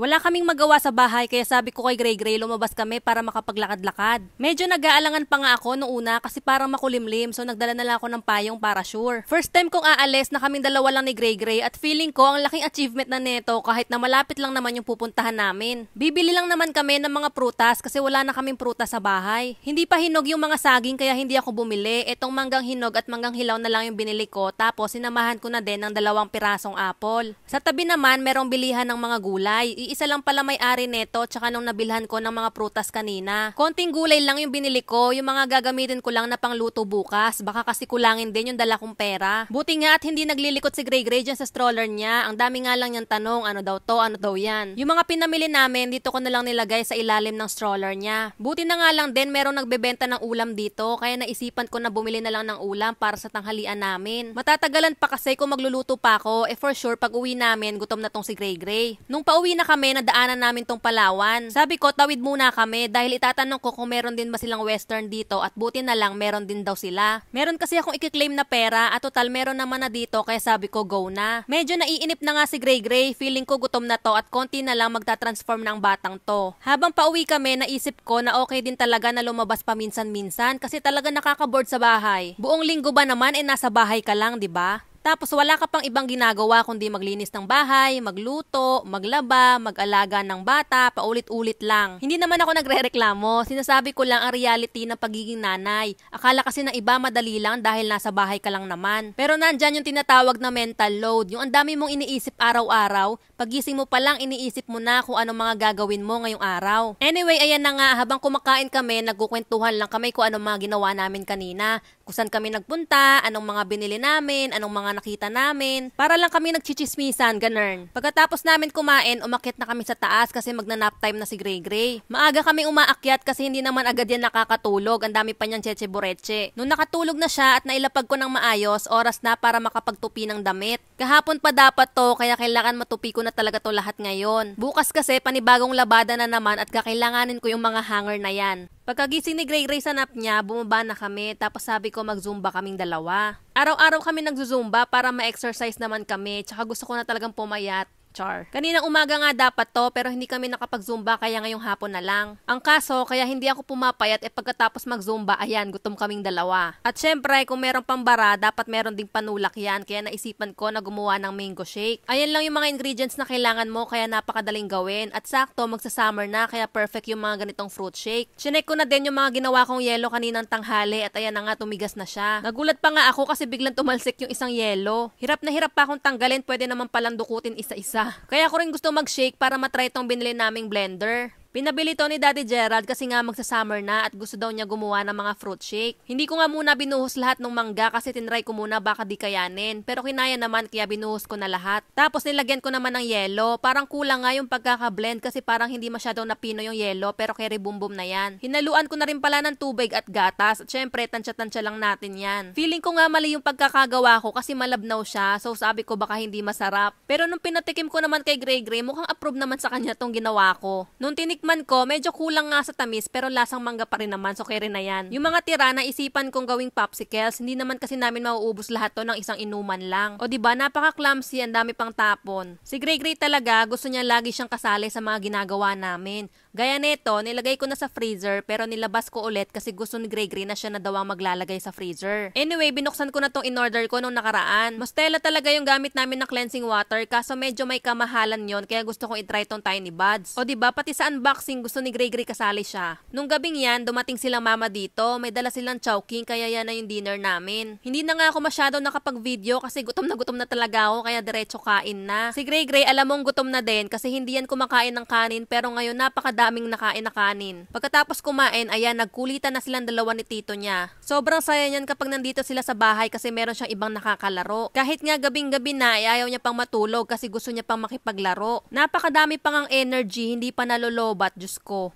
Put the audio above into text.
Wala kaming magawa sa bahay kaya sabi ko kay Grey Grey lumabas kami para makapaglakad-lakad. Medyo nag-aalangan pa nga ako noong una kasi parang makulimlim so nagdala na lang ako ng payong para sure. First time kong aalis na kaming dalawa lang ni Grey Grey at feeling ko ang laking achievement na neto kahit na malapit lang naman yung pupuntahan namin. Bibili lang naman kami ng mga prutas kasi wala na kaming prutas sa bahay. Hindi pa hinog yung mga saging kaya hindi ako bumili. Etong manggang hinog at manggang hilaw na lang yung binili ko tapos sinamahan ko na din ng dalawang pirasong apple. Sa tabi naman merong bilihan ng mga gulay isa lang pala may-ari neto tsaka nung nabilhan ko ng mga prutas kanina. Konting gulay lang yung binili ko, yung mga gagamitin ko lang na pangluto bukas. Baka kasi kulangin din yung dala kong pera. Buti nga at hindi naglilikot si Grey Grey dyan sa stroller niya. Ang dami nga lang niyang tanong, ano daw to, ano daw yan. Yung mga pinamili namin, dito ko na lang nilagay sa ilalim ng stroller niya. Buti na nga lang din, merong nagbebenta ng ulam dito, kaya naisipan ko na bumili na lang ng ulam para sa tanghalian namin. Matatagalan pa kasi kung magluluto pa ako, eh for sure pag uwi namin, gutom na tong si Grey Grey. Nung pauwi na kami, nadaanan namin tong Palawan. Sabi ko, tawid muna kami dahil itatanong ko kung meron din ba silang western dito at buti na lang meron din daw sila. Meron kasi akong ikiklaim na pera at total meron naman na dito kaya sabi ko go na. Medyo naiinip na nga si Grey Grey, feeling ko gutom na to at konti na lang magta-transform na ang batang to. Habang pauwi kami, naisip ko na okay din talaga na lumabas paminsan-minsan kasi talaga nakakaboard sa bahay. Buong linggo ba naman eh nasa bahay ka lang, 'di ba? Tapos wala ka pang ibang ginagawa kundi maglinis ng bahay, magluto, maglaba, mag-alaga ng bata, paulit-ulit lang. Hindi naman ako nagre-reklamo, sinasabi ko lang ang reality ng pagiging nanay. Akala kasi ng iba madali lang dahil nasa bahay ka lang naman. Pero nandyan yung tinatawag na mental load, yung ang dami mong iniisip araw-araw, pagising mo pa lang iniisip mo na kung anong mga gagawin mo ngayong araw. Anyway, ayan na nga, habang kumakain kami, nagkukwentuhan lang kami kung anong mga ginawa namin kanina, kusan kami nagpunta, anong mga binili namin, anong mga mga nakita namin. Para lang kami nagchichismisan, ganern. Pagkatapos namin kumain, umakyat na kami sa taas kasi magnanap time na si Grey Grey. Maaga kami umaakyat kasi hindi naman agad yan nakakatulog. Ang dami pa niyang cheche boreche. Nung nakatulog na siya at nailapag ko ng maayos, oras na para makapagtupi ng damit. Kahapon pa dapat to, kaya kailangan matupi ko na talaga to lahat ngayon. Bukas kasi panibagong labada na naman at kakailanganin ko yung mga hanger na yan. Pagkagising ni Gray Ray sa nap niya, bumaba na kami tapos sabi ko mag-zumba kaming dalawa. Araw-araw kami nagzuzumba para ma-exercise naman kami tsaka gusto ko na talagang pumayat Char. Kanina umaga nga dapat to pero hindi kami nakapag-zumba kaya ngayong hapon na lang. Ang kaso kaya hindi ako pumapayat eh pagkatapos mag-zumba ayan gutom kaming dalawa. At syempre kung merong pambara dapat meron ding panulak yan kaya naisipan ko na gumawa ng mango shake. Ayan lang yung mga ingredients na kailangan mo kaya napakadaling gawin at sakto magsa-summer na kaya perfect yung mga ganitong fruit shake. Chinek ko na din yung mga ginawa kong yelo kaninang tanghali at ayan na nga tumigas na siya. Nagulat pa nga ako kasi biglang tumalsik yung isang yelo. Hirap na hirap pa akong tanggalin pwede naman palang dukutin isa-isa. Kaya ko rin gusto mag-shake para matry itong binili naming blender. Pinabili to ni Daddy Gerald kasi nga magsa-summer na at gusto daw niya gumawa ng mga fruit shake. Hindi ko nga muna binuhos lahat ng mangga kasi tinry ko muna baka di kayanin. Pero kinaya naman kaya binuhos ko na lahat. Tapos nilagyan ko naman ng yelo. Parang kulang nga yung pagkaka-blend kasi parang hindi masyadong napino yung yelo pero keri bumbum na yan. Hinaluan ko na rin pala ng tubig at gatas. At syempre, tansya-tansya lang natin yan. Feeling ko nga mali yung pagkakagawa ko kasi malabnaw siya. So sabi ko baka hindi masarap. Pero nung pinatikim ko naman kay Grey Grey, mukhang approve naman sa kanya tong ginawa ko. Nung tinik tinikman ko, medyo kulang nga sa tamis pero lasang mangga pa rin naman so kere na yan. Yung mga tira na isipan kong gawing popsicles, hindi naman kasi namin mauubos lahat to ng isang inuman lang. O di ba napaka clumsy, ang dami pang tapon. Si Grey Grey talaga, gusto niya lagi siyang kasali sa mga ginagawa namin. Gaya nito, nilagay ko na sa freezer pero nilabas ko ulit kasi gusto ni Grey na siya na daw ang maglalagay sa freezer. Anyway, binuksan ko na tong in-order ko nung nakaraan. Mustela talaga yung gamit namin na cleansing water kaso medyo may kamahalan yon kaya gusto kong itry tong tiny buds. O di ba pati sa unbox unboxing, gusto ni Gregory kasali siya. Nung gabing yan, dumating sila mama dito, may dala silang chowking, kaya yan na yung dinner namin. Hindi na nga ako masyado nakapag-video kasi gutom na gutom na talaga ako, kaya diretso kain na. Si Gregory, alam mong gutom na din kasi hindi yan kumakain ng kanin, pero ngayon napakadaming nakain na kanin. Pagkatapos kumain, ayan, nagkulitan na silang dalawa ni tito niya. Sobrang saya niyan kapag nandito sila sa bahay kasi meron siyang ibang nakakalaro. Kahit nga gabing-gabi na, eh, ayaw niya pang matulog kasi gusto niya pang makipaglaro. Napakadami pang ang energy, hindi pa nalolobo gubat, Diyos ko.